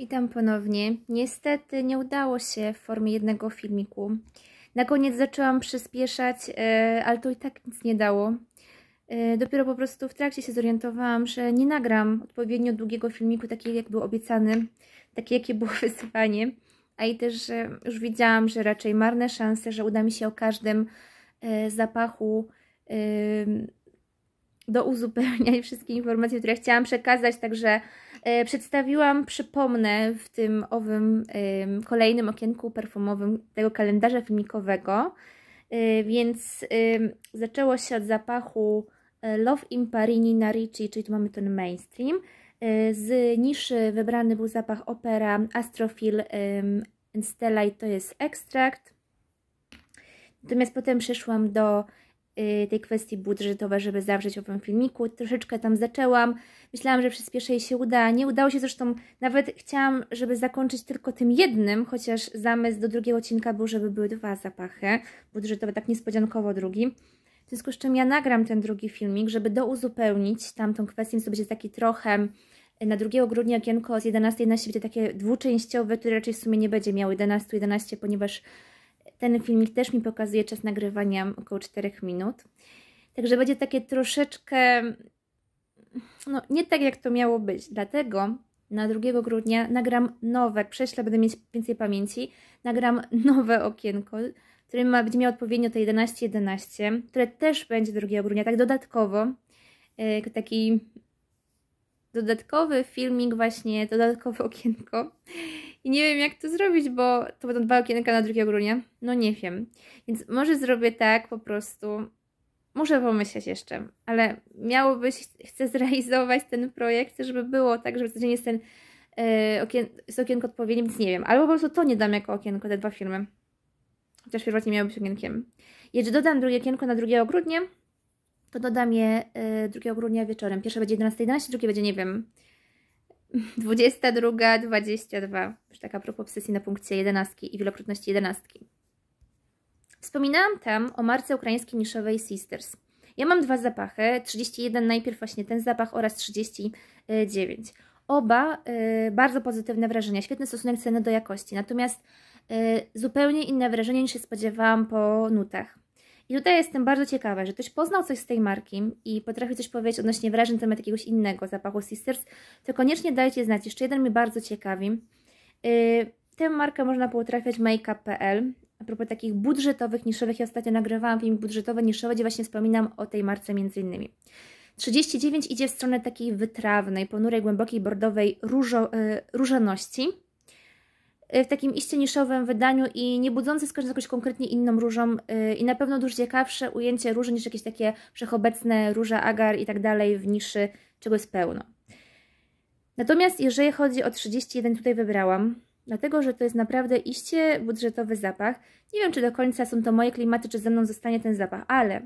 Witam ponownie. Niestety nie udało się w formie jednego filmiku. Na koniec zaczęłam przyspieszać, e, ale to i tak nic nie dało. E, dopiero po prostu w trakcie się zorientowałam, że nie nagram odpowiednio długiego filmiku, taki jak był obiecany, takie jakie było wysyłanie, A i też już widziałam, że raczej marne szanse, że uda mi się o każdym e, zapachu do uzupełniać wszystkie informacje, które chciałam przekazać, także E, przedstawiłam, przypomnę, w tym owym kolejnym okienku perfumowym tego kalendarza filmikowego. E, więc zaczęło się od zapachu e, Love Imparini Narici, czyli tu mamy ten mainstream. Z niszy wybrany był zapach Opera Astrofil Stella i to jest ekstrakt. Natomiast potem przeszłam do Y, tej kwestii budżetowej, żeby zawrzeć o tym filmiku. Troszeczkę tam zaczęłam, myślałam, że przyspieszę i się uda. Nie udało się zresztą, nawet chciałam, żeby zakończyć tylko tym jednym, chociaż zamysł do drugiego odcinka był, żeby były dwa zapachy budżetowe, tak niespodziankowo drugi. W związku z czym ja nagram ten drugi filmik, żeby douzupełnić tamtą kwestię, więc to będzie taki trochę y, na 2 grudnia okienko z 11.11 będzie takie dwuczęściowe, które raczej w sumie nie będzie miało 11.11, ponieważ ten filmik też mi pokazuje czas nagrywania około 4 minut. Także będzie takie troszeczkę, no nie tak jak to miało być. Dlatego na 2 grudnia nagram nowe, prześlę, będę mieć więcej pamięci, nagram nowe okienko, które ma, będzie miało odpowiednio te 11 11, które też będzie 2 grudnia, tak dodatkowo, yy, taki dodatkowy filmik właśnie, dodatkowe okienko. I nie wiem, jak to zrobić, bo to będą dwa okienka na 2 grudnia. No nie wiem. Więc może zrobię tak po prostu. Muszę pomyśleć jeszcze, ale miałobyś, chcę zrealizować ten projekt, żeby było tak, żeby codziennie jest ten yy, okien, jest okienko odpowiednim, więc nie wiem. Albo po prostu to nie dam jako okienko, te dwa filmy. Chociaż pierwotnie miały być okienkiem. Jeżeli dodam drugie okienko na 2 grudnia, to dodam je 2 e, grudnia wieczorem. Pierwsze będzie 11.11, 11, drugie będzie, nie wiem, 22, 22. Już taka propos obsesji na punkcie jedenastki i wielokrotności jedenastki. Wspominałam tam o marce ukraińskiej niszowej Sisters. Ja mam dwa zapachy, 31 najpierw właśnie ten zapach oraz 39. Oba y, bardzo pozytywne wrażenia, świetny stosunek ceny do jakości, natomiast y, zupełnie inne wrażenie niż się spodziewałam po nutach. I tutaj jestem bardzo ciekawa, że ktoś poznał coś z tej marki i potrafi coś powiedzieć odnośnie wrażeń na temat jakiegoś innego zapachu Sisters, to koniecznie dajcie znać. Jeszcze jeden mnie bardzo ciekawi. Yy, tę markę można było trafiać makeup.pl. A propos takich budżetowych, niszowych, ja ostatnio nagrywałam film budżetowy, niszowy, gdzie właśnie wspominam o tej marce między innymi. 39 idzie w stronę takiej wytrawnej, ponurej, głębokiej, bordowej różo, yy, różaności w takim iście niszowym wydaniu i nie budzące z jakąś konkretnie inną różą y, i na pewno dużo ciekawsze ujęcie róży niż jakieś takie wszechobecne róża, agar i tak dalej w niszy, czego jest pełno. Natomiast jeżeli chodzi o 31, tutaj wybrałam, dlatego że to jest naprawdę iście budżetowy zapach. Nie wiem, czy do końca są to moje klimaty, czy ze mną zostanie ten zapach, ale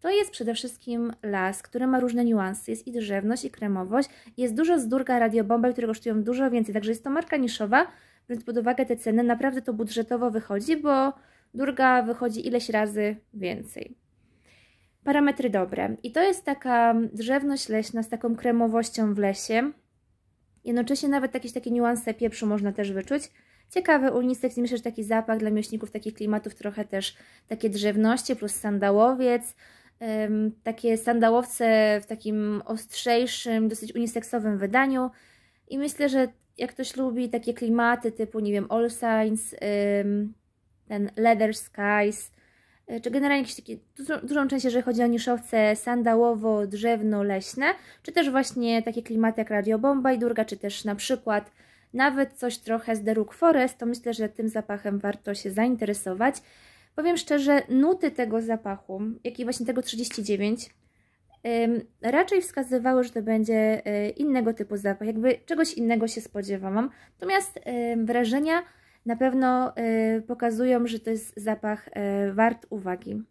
to jest przede wszystkim las, który ma różne niuanse. Jest i drzewność, i kremowość. Jest dużo z radio radiobomba, które kosztują dużo więcej. Także jest to marka niszowa, wziąć pod uwagę te ceny, naprawdę to budżetowo wychodzi, bo durga wychodzi ileś razy więcej. Parametry dobre. I to jest taka drzewność leśna z taką kremowością w lesie. Jednocześnie nawet jakieś takie niuanse pieprzu można też wyczuć. Ciekawy unisex, myślę, że taki zapach dla miłośników takich klimatów, trochę też takie drzewności plus sandałowiec. takie sandałowce w takim ostrzejszym, dosyć uniseksowym wydaniu. I myślę, że jak ktoś lubi takie klimaty typu, nie wiem, All Signs, ten Leather Skies, y, czy generalnie jakieś takie, dużą, część, jeżeli chodzi o niszowce sandałowo-drzewno-leśne, czy też właśnie takie klimaty jak Radio Bombay, Durga, czy też na przykład nawet coś trochę z The Rook Forest, to myślę, że tym zapachem warto się zainteresować. Powiem szczerze, nuty tego zapachu, jak i właśnie tego 39, raczej wskazywały, że to będzie e, innego typu zapach, jakby czegoś innego się spodziewałam. Natomiast wrażenia na pewno e, pokazują, że to jest zapach e, wart uwagi.